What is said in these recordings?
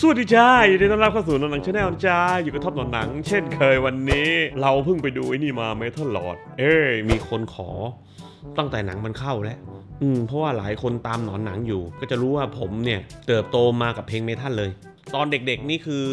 สวัสดีจ้าอยู่ในต้อนรับเข้าสู่นอนหนังชาแนลจ้า อยู่กับท็อปนอนหนัง เช่นเคยวันนี้ เราเพิ่งไปดูไอ้นี่มาเมทัลลอด เอ้ย มีคนขอตั้งแต่หนังมันเข้าแล้วอืมเพราะว่าหลายคนตามหนอนหนังอยู่ ก็จะรู้ว่าผมเนี่ย เติบโตมากับเพลงเมทัลเลย ตอนเด็กๆนี่คือ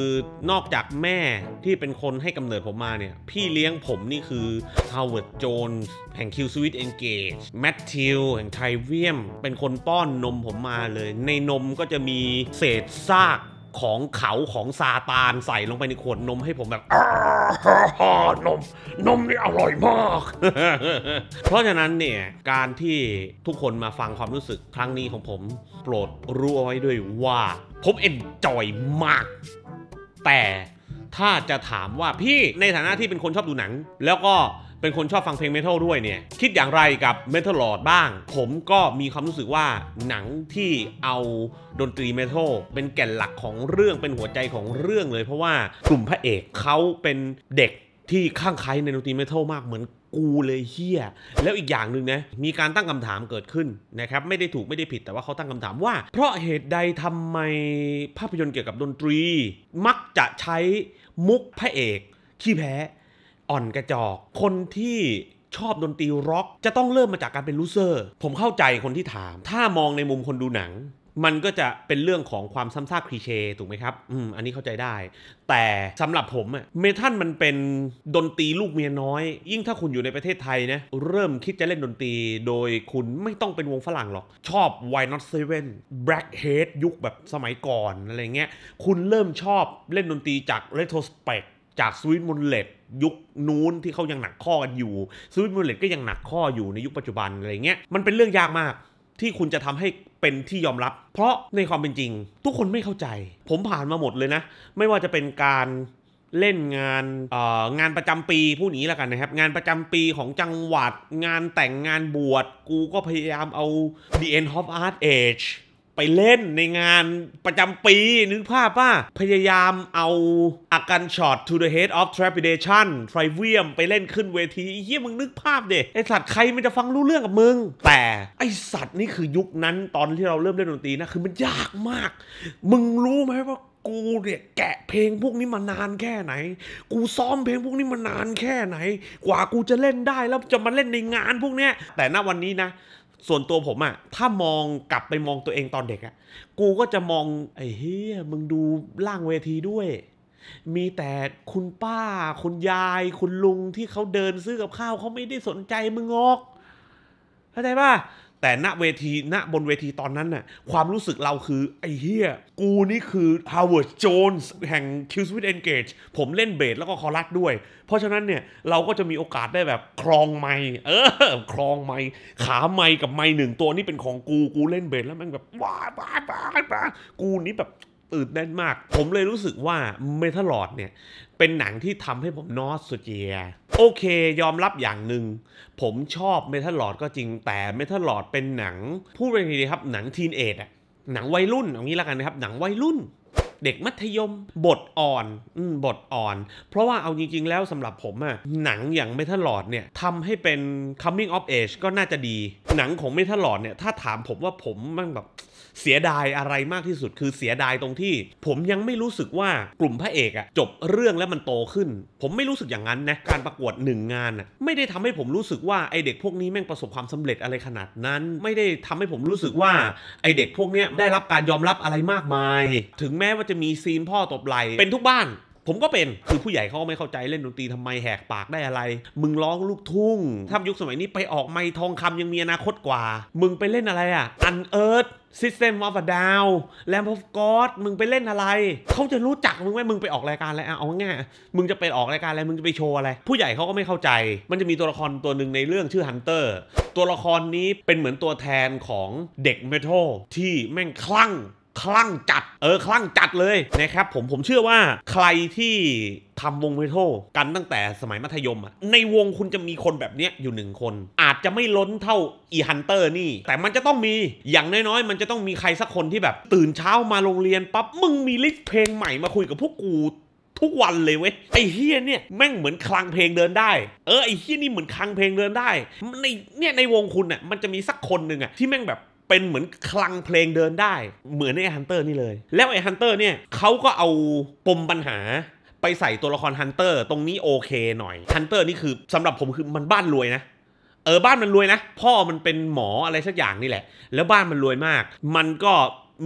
นอกจากแม่ที่เป็นคนให้กำเนิดผมมาเนี่ย พี่เลี้ยงผมนี่คือ Howard Jones แห่ง Q s w e วิ Engage Matthew แห่งไทเวียม เป็นคนป้อนนมผมมาเลย ในนมก็จะมีเศษซากของเขาของซาตานใส่ลงไปในขวดนมให้ผมแบบนม นมนี่อร่อยมาก เพราะฉะนั้นเนี่ยการที่ทุกคนมาฟังความรู้สึกครั้งนี้ของผม โปรดรู้เอาไว้ด้วยว่า ผมเอ็นจอยมาก แต่ถ้าจะถามว่าพี่ในฐานะที่เป็นคนชอบดูหนัง แล้วก็เป็นคนชอบฟังเพลงเมทัลด้วยเนี่ย คิดอย่างไรกับเมทัลลอดบ้าง ผมก็มีความรู้สึกว่า หนังที่เอาดนตรีเมทัลเป็นแก่นหลักของเรื่องเป็นหัวใจของเรื่องเลย เพราะว่ากลุ่มพระเอกเขาเป็นเด็กที่ข้างใครในดนตรีเมทัลมากเหมือนกูเลยเฮียแล้วอีกอย่างหนึ่งนะ มีการตั้งคำถามเกิดขึ้นนะครับ ไม่ได้ถูกไม่ได้ผิดแต่ว่าเขาตั้งคำถามว่า เพราะเหตุใดทำไมภาพยนตร์เกี่ยวกับดนตรี มักจะใช้มุกพระเอกขี้แพ้อ่อนกระจอก คนที่ชอบดนตรีร็อกจะต้องเริ่มมาจากการเป็นลูเซอร์ ผมเข้าใจคนที่ถาม ถ้ามองในมุมคนดูหนัง มันก็จะเป็นเรื่องของความซ้ำซากคลีเช่ถูกไหมครับ อืม อันนี้เข้าใจได้ แต่สำหรับผมอะเมทัลมันเป็นดนตรีลูกเมียน้อย ยิ่งถ้าคุณอยู่ในประเทศไทยนะ เริ่มคิดจะเล่นดนตรี โดยคุณไม่ต้องเป็นวงฝรั่งหรอก ชอบ Why Not Seven Blackhead ยุคแบบสมัยก่อนอะไรเงี้ย คุณเริ่มชอบเล่นดนตรีจาก Retrospect จากสวิตมอนเล็ยุคนู้นที่เขายังหนักข้อกัน อยู่สวิตมูเลตก็ยังหนักข้ออยู่ในยุคปัจจุบันอะไรเงี้ย มันเป็นเรื่องยากมากที่คุณจะทำให้เป็นที่ยอมรับ เพราะในความเป็นจริง ทุกคนไม่เข้าใจ ผมผ่านมาหมดเลยนะ ไม่ว่าจะเป็นการเล่นงานงานประจำปีผู้นี้แล้วกันนะครับ งานประจำปีของจังหวัด งานแต่งงานบวช กูก็พยายามเอา The End of Art Age ไปเล่นในงานประจำปีนึกภาพป่ะพยายามเอาอากันช็อต to the head of trepidation ไฟเวียมไปเล่นขึ้นเวทีเฮียมึงนึกภาพเด็ไอสัตว์ใครมันจะฟังรู้เรื่องกับมึง แต่ไอสัตว์นี่คือยุคนั้นตอนที่เราเริ่มเล่นดนตรีนะ คือมันยากมาก มึงรู้ไหมว่ากูเนี่ยแกะเพลงพวกนี้มานานแค่ไหน กูซ้อมเพลงพวกนี้มานานแค่ไหน กว่ากูจะเล่นได้แล้วจะมาเล่นในงานพวกเนี้ยแต่ณวันนี้นะส่วนตัวผมอะถ้ามองกลับไปมองตัวเองตอนเด็กอะกูก็จะมองไอ้เฮียมึงดูล่างเวทีด้วย มีแต่คุณป้า คุณยาย คุณลุงที่เขาเดินซื้อกับข้าว เขาไม่ได้สนใจมึงงอกเข้าใจป่ะแต่ณเวทีณบนเวทีตอนนั้นน่ะความรู้สึกเราคือ ไอ้เฮี้ยกูนี่คือฮาเวิร์ดโจนส์แห่ง Q s w วิ t Engage ผมเล่นเบสแล้วก็คอรัสด้วย เพราะฉะนั้นเนี่ย เราก็จะมีโอกาสได้แบบ ครองไม้เออ ครองไม้ขาไม้กับไม้หนึ่ง ตัวนี่เป็นของกูกูเล่นเบสแล้วมันแบบว้าว้าว้าว้ากูนี่แบบตื่น่นมาก ผมเลยรู้สึกว่าเมทัลลอดเนี่ยเป็นหนังที่ทำให้ผมนอสเจีย โอเค ยอมรับอย่างหนึ่งผมชอบเมทัลลอดก็จริงแต่เมทัลลอดเป็นหนัง พูดไปทีครับหนังทีนเอทอะหนังวัยรุ่นอย่างนี้ละกันนะครับ หนังวัยรุ่นเด็กมัธยมบทอ่อนบทอ่อน เพราะว่าเอาจริง ๆ แล้วสำหรับผมอะหนังอย่างเมทัลลอดเนี่ยทำให้เป็น coming of age ก็น่าจะดี หนังของเมทัลลอดเนี่ย ถ้าถามผมว่าผมมันแบบเสียดายอะไรมากที่สุด คือเสียดายตรงที่ ผมยังไม่รู้สึกว่ากลุ่มพระเอกอะจบเรื่องแล้วมันโตขึ้น ผมไม่รู้สึกอย่างนั้นนะการประกวดหนึ่งงานอะไม่ได้ทำให้ผมรู้สึกว่าไอเด็กพวกนี้แม่งประสบความสำเร็จอะไรขนาดนั้น ไม่ได้ทำให้ผมรู้สึกว่าไอเด็กพวกนี้ได้รับการยอมรับอะไรมากมาย ถึงแม้ว่าจะมีซีนพ่อตบไหลเป็นทุกบ้าน ผมก็เป็นคือผู้ใหญ่เขาไม่เข้าใจเล่นดนตรีทำไมแหกปากได้อะไร มึงร้องลูกทุ่งถ้ายุคสมัยนี้ไปออกไม้ทองคำยังมีอนาคตกว่า มึงไปเล่นอะไรอ่ะอันเอิร์ธซิสเต็มออฟดาวแลมพอฟกอสมึงไปเล่นอะไร เขาจะรู้จักมึงไหมมึงไปออกรายการอะไรเอาง่ายมึงจะไปออกรายการอะไร มึงจะไปโชว์อะไรผู้ใหญ่เขาก็ไม่เข้าใจ มันจะมีตัวละครตัวหนึ่งในเรื่องชื่อฮันเตอร์ตัวละครนี้เป็นเหมือนตัวแทนของเด็กเมทัลที่แม่งคลั่งคลั่งจัดเออ คลั่งจัดเลยนะครับ ผมผมเชื่อว่าใครที่ทำวงเมทัลกันตั้งแต่สมัยมัธยมอะในวงคุณจะมีคนแบบเนี้ยอยู่หนึ่งคน อาจจะไม่ล้นเท่าอีฮันเตอร์นี่ แต่มันจะต้องมีอย่างน้อยๆ มันจะต้องมีใครสักคนที่แบบ ตื่นเช้ามาโรงเรียนปั๊บมึงมีลิสเพลงใหม่มาคุยกับพวกกูทุกวันเลยเว้ย ไอ้เฮียเนี่ยแม่งเหมือนคลังเพลงเดินได้เออไอ้เฮียนี่เหมือนคลังเพลงเดินได้ ในเนี่ยในวงคุณเนี่ยมันจะมีสักคนหนึ่งอ่ะที่แม่งแบบเป็นเหมือนคลังเพลงเดินได้ เหมือนไอ้ฮันเตอร์นี่เลย แล้วไอ้ฮันเตอร์เนี่ยเขาก็เอาปมปัญหาไปใส่ตัวละครฮันเตอร์ตรงนี้โอเคหน่อยฮันเตอร์นี่คือสำหรับผมคือมันบ้านรวยนะเออบ้านมันรวยนะ พ่อมันเป็นหมออะไรสักอย่างนี่แหละ แล้วบ้านมันรวยมาก มันก็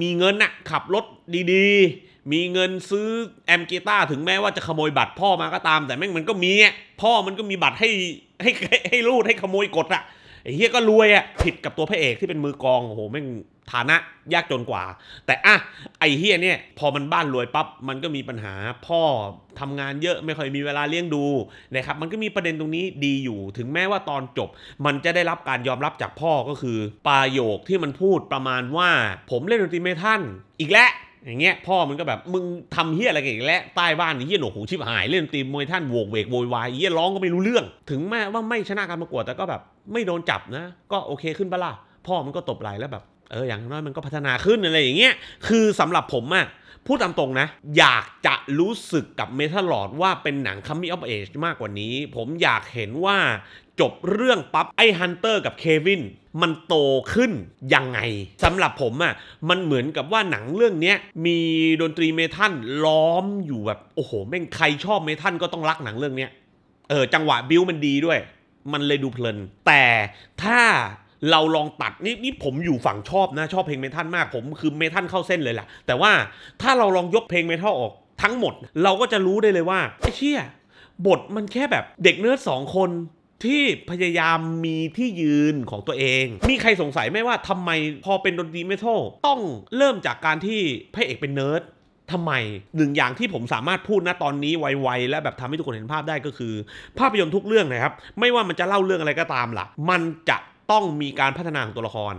มีเงินนะขับรถดีๆ มีเงินซื้อแอมเกต้าถึงแม้ว่าจะขโมยบัตรพ่อมาก็ตามแต่แม่งมันก็มีพ่อมันก็มีบัตรให้ ให้ให้รูดให้ขโมยกดอะไอ้เฮียก็รวยอะผิดกับตัวพระเอกที่เป็นมือกองโอ้โหแม่งฐานะยากจนกว่า แต่อะไอเฮียเนี่ย พอมันบ้านรวยปับ๊บ มันก็มีปัญหาพ่อทำงานเยอะไม่ค่อยมีเวลาเลี้ยงดูนะครับ มันก็มีประเด็นตรงนี้ดีอยู่ถึงแม้ว่าตอนจบ มันจะได้รับการยอมรับจากพ่อก็คือ ประโยคที่มันพูดประมาณว่า ผมเล่นดนตรีเมทัลอีกแล้วอย่างเงี้ยพ่อมันก็แบบมึงทำเฮี้ยอะไรกันอีกแล้วใต้บ้านเฮี้ยหนวกหูชิบหายเล่นตีมวยท่านโวกเวกโวยวายเฮี้ยร้องก็ไม่รู้เรื่อง ถึงแม้ว่าไม่ชนะการประกวดแต่ก็แบบไม่โดนจับนะ ก็โอเคขึ้นปะล่ะพ่อมันก็ตบไหลแล้วแบบ เอออย่างน้อยมันก็พัฒนาขึ้นอะไรอย่างเงี้ยคือสำหรับผมอะพูดตามตรงนะ อยากจะรู้สึกกับเมทัลลอดว่าเป็นหนังคัมมิ่ออฟเอจมากกว่านี้ ผมอยากเห็นว่าจบเรื่องปั๊บไอ้ฮันเตอร์กับเควิน มันโตขึ้น ยังไงสำหรับผมอะ่ะมันเหมือนกับว่าหนังเรื่องนี้มีดนตรีเมทัลล้อมอยู่แบบโอ้โหแม่งใครชอบเมทัลก็ต้องรักหนังเรื่องนี้เออจังหวะบิวมันดีด้วยมันเลยดูเพลิน แต่ถ้าเราลองตัด นี่นี่ผมอยู่ฝั่งชอบนะชอบเพลงเมทัลมากผมคือเมทัลเข้าเส้นเลยแหละ แต่ว่าถ้าเราลองยกเพลงเมทัลออก ทั้งหมดเราก็จะรู้ได้เลยว่าไอ้เชี่ยบทมันแค่แบบเด็กเนื้อสองคนที่พยายามมีที่ยืนของตัวเอง มีใครสงสัยไหมว่าทำไมพอเป็นดนตรีเมทัลต้องเริ่มจากการที่พระเอกเป็นเนิร์ดทำไมหนึ่งอย่างที่ผมสามารถพูดนะตอนนี้ไวๆและแบบทำให้ทุกคนเห็นภาพได้ก็คือ ภาพยนตร์ทุกเรื่องนะครับ ไม่ว่ามันจะเล่าเรื่องอะไรก็ตามล่ะ มันจะต้องมีการพัฒนาของตัวละคร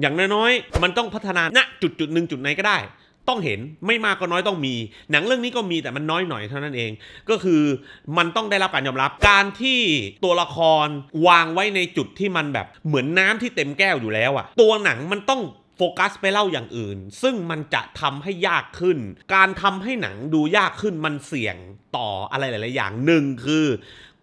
อย่างน้อยๆมันต้องพัฒนาณจุดจุดหนึ่งจุดไหนก็ได้ ต้องเห็นไม่มากก็น้อยต้องมี หนังเรื่องนี้ก็มีแต่มันน้อยหน่อยเท่านั้นเองก็คือมันต้องได้รับการยอมรับการที่ตัวละครวางไว้ในจุดที่มันแบบเหมือน น้ำที่เต็มแก้วอยู่แล้วอะตัวหนังมันต้องโฟกัสไปเล่าอย่างอื่น ซึ่งมันจะทำให้ยากขึ้น การทำให้หนังดูยากขึ้นมันเสี่ยงต่ออะไรหลาย ๆ อย่าง หนึ่งคือ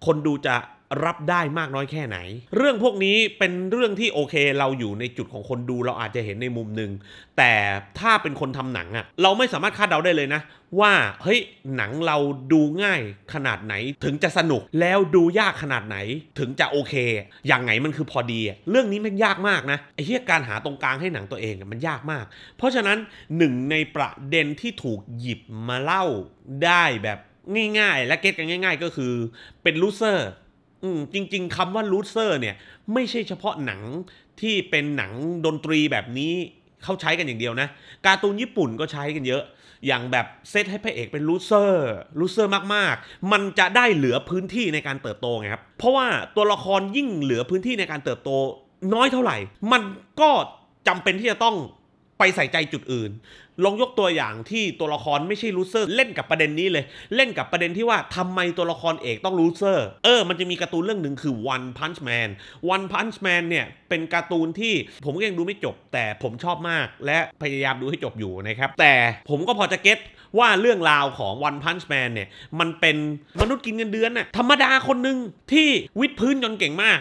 คนดูจะรับได้มากน้อยแค่ไหน เรื่องพวกนี้เป็นเรื่องที่โอเค เราอยู่ในจุดของคนดูเราอาจจะเห็นในมุมหนึ่ง แต่ถ้าเป็นคนทำหนังอะ เราไม่สามารถคาดเดาได้เลยนะ ว่าเฮ้ยหนังเราดูง่ายขนาดไหนถึงจะสนุก แล้วดูยากขนาดไหนถึงจะโอเค อย่างไหนมันคือพอดี เรื่องนี้มันยากมากนะไอ้เรื่อการหาตรงกลางให้หนังตัวเองมันยากมาก เพราะฉะนั้นหนึ่งในประเด็นที่ถูกหยิบมาเล่าได้แบบง่าย ๆ และเก็ตกันง่าย ๆ ก็คือเป็นลูเซอร์อืมจริงๆคำว่าลูเซอร์เนี่ย ไม่ใช่เฉพาะหนังที่เป็นหนังดนตรีแบบนี้เขาใช้กันอย่างเดียวนะ การ์ตูนญี่ปุ่นก็ใช้กันเยอะ อย่างแบบเซตให้พระเอกเป็นลูเซอร์ลูเซอร์มากๆ มันจะได้เหลือพื้นที่ในการเติบโตไงครับ เพราะว่าตัวละครยิ่งเหลือพื้นที่ในการเติบโต น้อยเท่าไหร่ มันก็จำเป็นที่จะต้องไปใส่ใจจุดอื่น ลองยกตัวอย่างที่ตัวละครไม่ใช่ลูเซอร์เล่นกับประเด็นนี้เลย เล่นกับประเด็นที่ว่าทำไมตัวละครเอกต้องลูเซอร์ เออ มันจะมีการ์ตูนเรื่องหนึ่งคือ One Punch Man One Punch Man เนี่ย เป็นการ์ตูนที่ผมก็ยังดูไม่จบ แต่ผมชอบมาก และพยายามดูให้จบอยู่นะครับ แต่ผมก็พอจะเก็ตว่าเรื่องราวของ One Punch Man เนี่ย มันเป็นมนุษย์กินเงินเดือนน่ะธรรมดาคนหนึ่งที่วิดพื้นจนเก่งมาก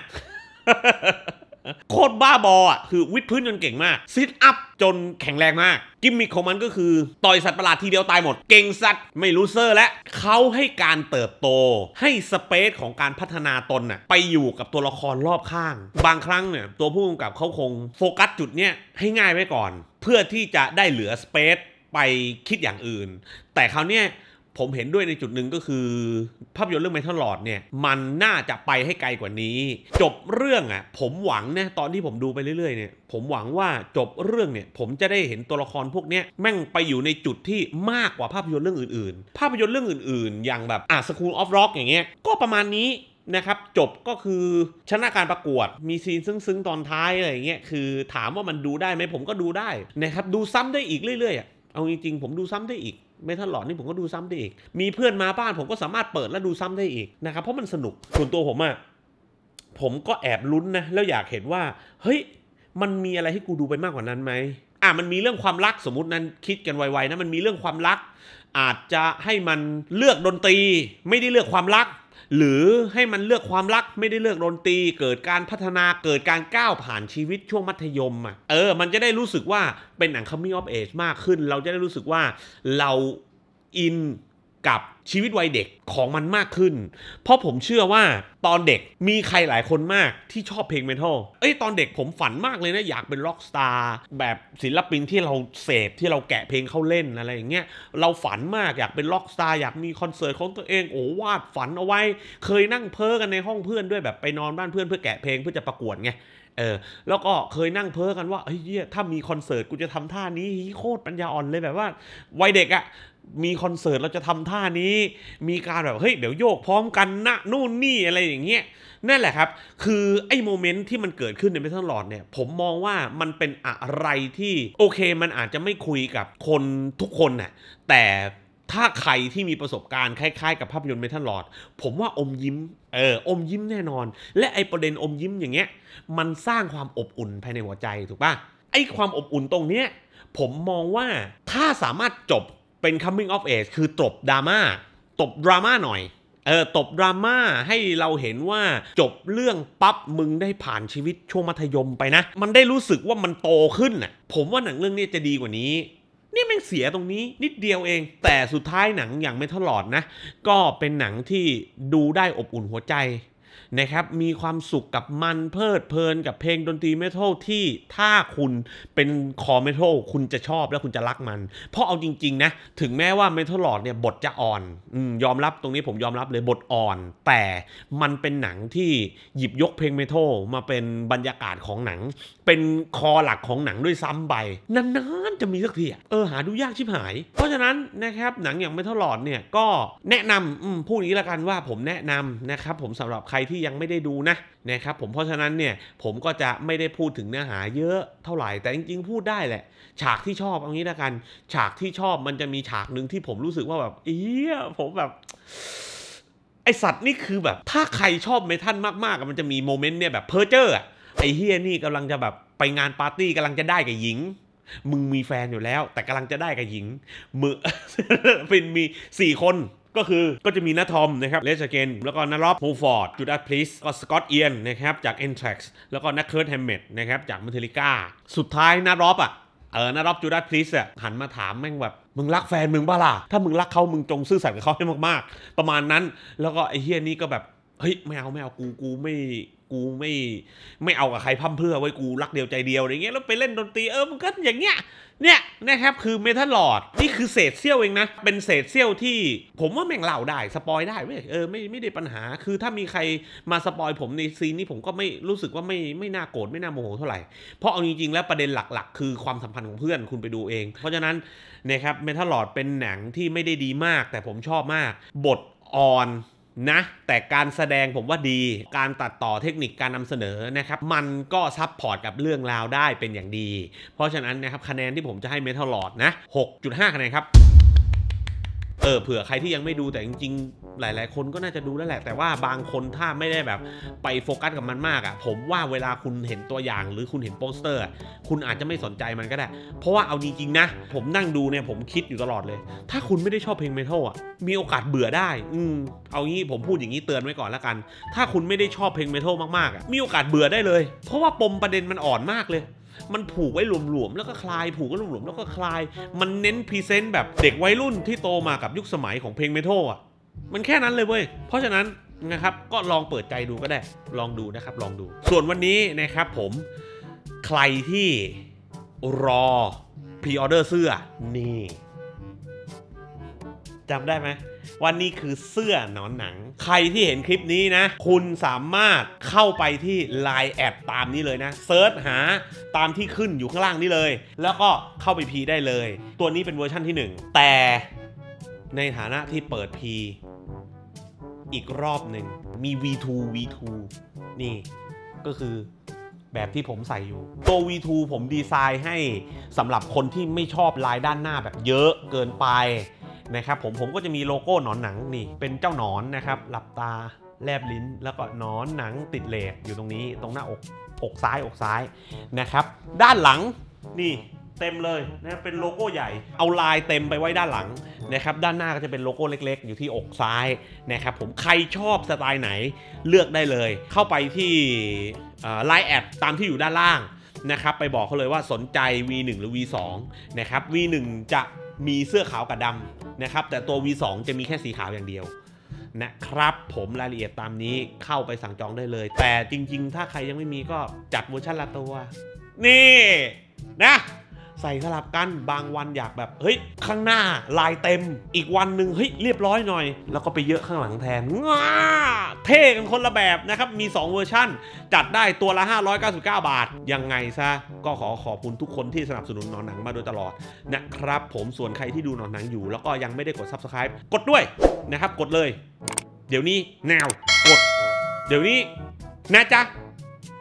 โคตรบ้าบออ่ะคือวิดพื้นจนเก่งมากซิทอัพจนแข็งแรงมาก กิมมิคของมันก็คือต่อยสัตว์ประหลาดทีเดียวตายหมดเก่งสัตว์ไม่รู้เซอร์และเขาให้การเติบโต ให้สเปซของการพัฒนาตนน่ะไปอยู่กับตัวละครรอบข้าง บางครั้งเนี่ย ตัวผู้กำกับเขาคงโฟกัสจุดเนี้ยให้ง่ายไว้ก่อน เพื่อที่จะได้เหลือสเปซไปคิดอย่างอื่น แต่คราวเนี้ยผมเห็นด้วยในจุดหนึ่งก็คือภาพยนตร์เรื่องไมทัลลอดเนี่ยมันน่าจะไปให้ไกลกว่านี้ จบเรื่องอะ่ะผมหวังนะตอนที่ผมดูไปเรื่อยๆเนี่ยผมหวังว่าจบเรื่องเนี่ยผมจะได้เห็นตัวละครพวกนี้แม่งไปอยู่ในจุดที่มากกว่าภาพยนตร์เรื่องอื่นๆ ภาพยนตร์เรื่องอื่น ๆ อย่างแบบอ่ะสกูลออฟร็อกอย่างเงี้ยก็ประมาณนี้นะครับ จบก็คือชนะการประกวดมีซีนซึ้งๆตอนท้ายอะไรเงี้ยคือถามว่ามันดูได้ไหมผมก็ดูได้นะครับดูซ้ำได้อีกเรื่อยๆเอาจริงๆผมดูซ้ำได้อีกเมทัลหลอดนี่ผมก็ดูซ้ำได้อีก มีเพื่อนมาบ้านผมก็สามารถเปิดและดูซ้ำได้อีกนะครับ เพราะมันสนุกส่วนตัวผมอะผมก็แอบลุ้นนะแล้วอยากเห็นว่าเฮ้ยมันมีอะไรให้กูดูไปมากกว่านั้นไหมอ่ะมันมีเรื่องความรักสมมตินั้นคิดกันไวๆนะมันมีเรื่องความรัก อาจจะให้มันเลือกดนตรี ไม่ได้เลือกความรักหรือให้มันเลือกความรักไม่ได้เลือกดนตรี เกิดการพัฒนาเกิดการก้าวผ่านชีวิตช่วงมัธยมอ่ะเออ มันจะได้รู้สึกว่าเป็นหนัง coming of age มากขึ้น เราจะได้รู้สึกว่าเรา อินกับชีวิตวัยเด็กของมันมากขึ้น เพราะผมเชื่อว่าตอนเด็กมีใครหลายคนมากที่ชอบเพลงเมทัลเอ้ยตอนเด็กผมฝันมากเลยนะ อยากเป็นร็อกสตาร์แบบศิลปินที่เราเสพ ที่เราแกะเพลงเข้าเล่นอะไรอย่างเงี้ยเราฝันมากอยากเป็นร็อกสตาร์ อยากมีคอนเสิร์ตของตัวเองโอ้วาดฝันเอาไว้ เคยนั่งเพ้อกันในห้องเพื่อนด้วยแบบไปนอนบ้านเพื่อนเพื่อแกะเพลงเพื่อจะประกวดไงเออแล้วก็เคยนั่งเพ้อกันว่าเฮ้ยถ้ามีคอนเสิร์ตกูจะทำท่านี้โคตรปัญญาอ่อนเลยแบบว่าวัยเด็กอะมีคอนเสิร์ตเราจะทำท่านี้ มีการแบบ เฮ้ย เดี๋ยวโยกพร้อมกันนะ นู่นนี่อะไรอย่างเงี้ยนั่นแหละครับ คือไอ้โมเมนต์ที่มันเกิดขึ้นในเมทัลลอดเนี่ยผมมองว่ามันเป็นอะไรที่โอเคมันอาจจะไม่คุยกับคนทุกคนนะ่ยแต่ถ้าใครที่มีประสบการณ์ คล้ายๆ กับภาพยนตร์เมทัลลอดผมว่าอมยิ้มเอออมยิ้มแน่นอน และไอประเด็นอมยิ้มอย่างเงี้ยมันสร้างความอบอุ่นภายในหัวใจถูกปะไอความอบอุ่นตรงเนี้ยผมมองว่าถ้าสามารถจบเป็น coming of age คือตบดราม่า ตบดราม่าหน่อย เออ ตบดราม่าให้เราเห็นว่าจบเรื่องปั๊บมึงได้ผ่านชีวิตช่วงมัธยมไปนะ มันได้รู้สึกว่ามันโตขึ้นน่ะ ผมว่าหนังเรื่องนี้จะดีกว่านี้ นี่มันเสียตรงนี้ นิดเดียวเอง แต่สุดท้ายหนังอย่างไม่ทลอดนะ ก็เป็นหนังที่ดูได้อบอุ่นหัวใจนะครับ มีความสุขกับมันเพลิดเพลินกับเพลงดนตรีเมทัลที่ถ้าคุณเป็นคอเมทัลคุณจะชอบและคุณจะรักมัน เพราะเอาจริงๆนะถึงแม้ว่าเมทัลหลอดเนี่ยบทจะอ่อนอยอมรับตรงนี้ผมยอมรับเลยบทอ่อน แต่มันเป็นหนังที่หยิบยกเพลงเมทัลมาเป็นบรรยากาศของหนัง เป็นคอหลักของหนังด้วยซ้ำไปนานๆจะมีสักทีเออหาดูยากชิบหาย เพราะฉะนั้นนะครับหนังอย่างเมทัลหลอดเนี่ยก็แนะนำพูดนี้ละกันว่าผมแนะนำนะครับผมสำหรับใครที่ยังไม่ได้ดูนะนะครับผมเพราะฉะนั้นเนี่ยผมก็จะไม่ได้พูดถึงเนื้อหาเยอะ เท่าไหร่แต่จริงๆพูดได้แหละ ฉากที่ชอบเอางี้ละกัน ฉากที่ชอบมันจะมีฉากหนึ่งที่ผมรู้สึกว่าแบบเอี้ยผมแบบไอสัตว์นี่คือแบบถ้าใครชอบเมทัลมากๆมันจะมีโมเมนต์เนี่ยแบบเพอเจอร์ไอเฮียนี่กำลังจะแบบไปงานปาร์ตี้กำลังจะได้กับหญิง มึงมีแฟนอยู่แล้ว แต่กำลังจะได้กับหญิงมือเป็นมีสี่คนก็คือก็จะมีนาทอมนะครับเลชเกนแล้วก็นารอบโฮฟอร์ดจูดาพลิสก็สกอตเอียนนะครับจากเอนทรักซ์แล้วก็นักเคิร์ดแฮมเมดนะครับจากมัทริก้าสุดท้ายนารอบอ่ะเออนารอบจูดาพลิสอ่ะหันมาถามแม่งแบบมึงรักแฟนมึงบ้าล่ะ ถ้ามึงรักเขา มึงจงซื่อสัตย์กับเขาให้มากๆ ประมาณนั้นแล้วก็ไอ้เฮียนี้ก็แบบเฮ้ยไม่เอาไม่เอากูกูไม่กูไม่ไม่เอากับใครพั่มเพื่อไว้กูรักเดียวใจเดียวอะไรเงี้ยแล้วไปเล่นดนตรีเออมันก็อย่างเงี้ยเนี่ยนะครับ คือเมทัลลอดนี่คือเศษเสี้ยวเองนะ เป็นเศษเสี้ยวที่ ผมว่าแม่งเล่าได้สปอยได้เว้ยเออไม่ไม่ได้ปัญหาคือถ้ามีใครมาสปอยผมในซีนนี้ผมก็ไม่รู้สึกว่าไม่ไม่น่าโกรธไม่น่าโมโหเท่าไหร่ เพราะเอาจริงๆแล้วประเด็นหลักๆ คือความสัมพันธ์ของเพื่อนคุณไปดูเอง เพราะฉะนั้นนะครับเมทัลลอดเป็นหนังที่ไม่ได้ดีมากแต่ผมชอบมากบทอ่อนนะ แต่การแสดงผมว่าดี การตัดต่อเทคนิคการนำเสนอนะครับ มันก็ซับพอร์ตกับเรื่องราวได้เป็นอย่างดี เพราะฉะนั้นนะครับ คะแนนที่ผมจะให้เมทัลลอดนะ 6.5 คะแนนครับเออเผื่อใครที่ยังไม่ดูแต่จริงๆหลาย ๆ คนก็น่าจะดูแล้วแหละแต่ว่าบางคนถ้าไม่ได้แบบไปโฟกัสกับมันมากอะ่ะ ผมว่าเวลาคุณเห็นตัวอย่างหรือคุณเห็นโปสเตอร์คุณอาจจะไม่สนใจมันก็ได้ เพราะว่าเอาจริงๆนะผมนั่งดูเนี่ยผมคิดอยู่ตลอดเลย ถ้าคุณไม่ได้ชอบเพลงเมทัลอ่ะ มีโอกาสเบื่อได้ อืม เอางี้ผมพูดอย่างนี้เตือนไว้ก่อนละกัน ถ้าคุณไม่ได้ชอบเพลงเมทัลมากๆอ่ะมีโอกาสเบื่อได้เลย เพราะว่าปมประเด็นมันอ่อนมากเลยมันผูกไว้หลวมๆ แล้วก็คลายผูกไว้หลวมๆ แล้วก็คลาย มันเน้นพรีเซนต์แบบ เด็กวัยรุ่นที่โตมากับยุคสมัยของเพลงเมทัลอ่ะ มันแค่นั้นเลยเว้ย เพราะฉะนั้นนะครับก็ลองเปิดใจดูก็ได้ ลองดูนะครับ ลองดู ส่วนวันนี้นะครับผมใครที่รอพรีออเดอร์เสื้อ นี่จำได้ไหมว่านี่คือเสื้อหนอนหนัง ใครที่เห็นคลิปนี้นะ คุณสามารถเข้าไปที่ Line แอดตามนี้เลยนะเซิร์ชหาตามที่ขึ้นอยู่ข้างล่างนี้เลย แล้วก็เข้าไปพีได้เลย ตัวนี้เป็นเวอร์ชั่นที่ 1 แต่ในฐานะที่เปิดพีอีกรอบหนึ่ง มี V2 V2 นี่ก็คือแบบที่ผมใส่อยู่ ตัว V2 ผมดีไซน์ให้สำหรับคนที่ไม่ชอบลายด้านหน้าแบบเยอะเกินไปนะครับผมผมก็จะมีโลโก้หนอนหนังนี่เป็นเจ้าหนอนนะครับหลับตาแลบลิ้น แล้วก็หนอนหนังติดเหล็กอยู่ตรงนี้ตรงหน้าอกอกซ้ายอกซ้ายนะครับด้านหลังนี่เต็มเลยนะเป็นโลโก้ใหญ่เอาลายเต็มไปไว้ด้านหลังนะครับด้านหน้าก็จะเป็นโลโก้เล็กๆ อยู่ที่อกซ้ายนะครับผมใครชอบสไตล์ไหนเลือกได้เลย เข้าไปที่ไลน์แอดตามที่อยู่ด้านล่างนะครับ ไปบอกเขาเลยว่าสนใจ V1 หรือ V2 นะครับ V1 จะมีเสื้อขาวกับดำนะครับ แต่ตัว V2 จะมีแค่สีขาวอย่างเดียว นะครับผมรายละเอียดตามนี้เข้าไปสั่งจองได้เลย แต่จริง ๆ ถ้าใครยังไม่มีก็จัดเวอร์ชันละตัว นี่นะใส่สลับกัน บางวันอยากแบบ เฮ้ย ข้างหน้าลายเต็ม อีกวันหนึ่งเฮ้ย เรียบร้อยหน่อย แล้วก็ไปเยอะข้างหลังแทนว้าเท่กันคนละแบบนะครับ มี 2 เวอร์ชั่น จัดได้ตัวละ 599 บาท ยังไงซะก็ขอขอบคุณทุกคนที่สนับสนุนนอนหนังมาโดยตลอดนะครับผมส่วนใครที่ดูนอนหนังอยู่ แล้วก็ยังไม่ได้กด Subscribe กดด้วยนะครับกดเลย เดี๋ยวนี้แนวกด เดี๋ยวนี้ นะจ๊ะ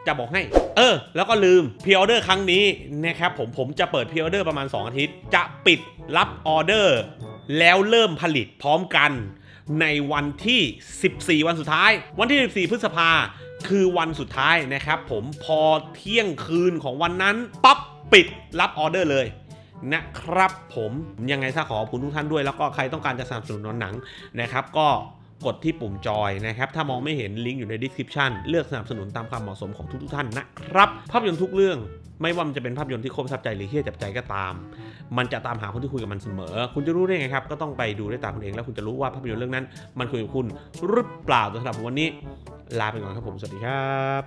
จะบอกให้ เออ แล้วก็ลืมพรีออเดอร์ครั้งนี้นะครับผม ผมจะเปิดพรีออเดอร์ประมาณ 2 อาทิตย์ จะปิดรับออเดอร์ แล้วเริ่มผลิตพร้อมกันในวันที่ 14 วันสุดท้าย วันที่ 14 พฤษภาคือวันสุดท้ายนะครับผมพอเที่ยงคืนของวันนั้นปั๊บปิดรับออเดอร์เลยนะครับผมยังไงซะขอขอบคุณทุกท่านด้วยแล้วก็ใครต้องการจะสนับสนุนหนังนะครับ ก็กดที่ปุ่มจอยนะครับ ถ้ามองไม่เห็นลิงก์อยู่ในดีสคริปชันเลือกสนับสนุนตามความเหมาะสมของทุกท่านนะครับ ภาพยนตร์ทุกเรื่องไม่ว่ามันจะเป็นภาพยนตร์ที่คมทับใจหรือเฮี้ยจับใจก็ตาม มันจะตามหาคนที่คุยกับมันเสมอ คุณจะรู้ได้ไงครับ ก็ต้องไปดูด้วยตาคุณเองแล้วคุณจะรู้ว่าภาพยนตร์เรื่องนั้น มันคุยกับคุณหรือเปล่าสำหรับ วันนี้ลาไปก่อนครับผม สวัสดีครับ